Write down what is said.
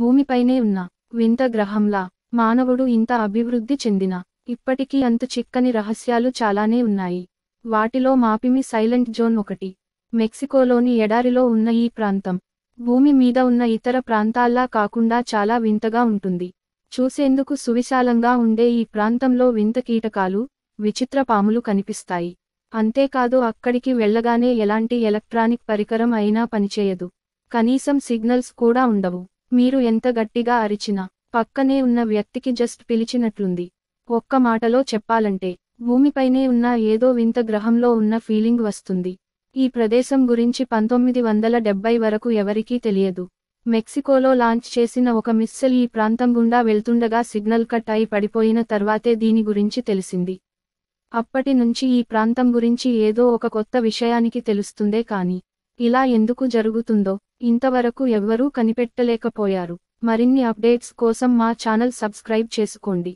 భూమిపైనే ఉన్న వింత గ్రహంలా మానవుడు ఇంత అభివృద్ధి చెందిన ఇప్పటికీ అంతు చిక్కని రహస్యాలు చాలానే ఉన్నాయి వాటిలో మాపిమి సైలెంట్ జోన్ ఒకటి మెక్సికోలోని ఎడారిలో ఉన్న ఈ ప్రాంతం భూమి మీద ఉన్న ఇతర ప్రాంతాల్లా కాకుండా చాలా వింతగా ఉంటుంది చూసేందుకు సువిశాలంగా ఉండే ఈ ప్రాంతంలో వింత కీటకాలు విచిత్ర పాములు కనిపిస్తాయి అంతేకాదు అక్కడికి వెళ్లగానే ఎలాంటి ఎలక్ట్రానిక్ పరికరం అయినా పనిచేయదు కనీసం సిగ్నల్స్ కూడా ఉండవు మీరు ఎంత గట్టిగా అరిచినా పక్కనే ఉన్న వ్యక్తికి జస్ట్ పిలిచినట్లుంది ఒక్క మాటలో చెప్పాలంటే భూమిపైనే ఉన్న ఏదో వింత గ్రహంలో ఉన్న ఫీలింగ్ వస్తుంది ఈ ప్రదేశం గురించి పంతొమ్మిది వందల డెబ్బై వరకు ఎవరికీ తెలియదు మెక్సికోలో లాంచ్ చేసిన ఒక మిస్సెల్ ఈ ప్రాంతం గుండా వెళ్తుండగా సిగ్నల్ కట్ అయి పడిపోయిన తర్వాతే దీని గురించి తెలిసింది అప్పటి నుంచి ఈ ప్రాంతం గురించి ఏదో ఒక కొత్త విషయానికి తెలుస్తుందే కానీ ఇలా ఎందుకు జరుగుతుందో ఇంతవరకు ఎవ్వరూ కనిపెట్టలేకపోయారు మరిన్ని అప్డేట్స్ కోసం మా ఛానల్ సబ్స్క్రైబ్ చేసుకోండి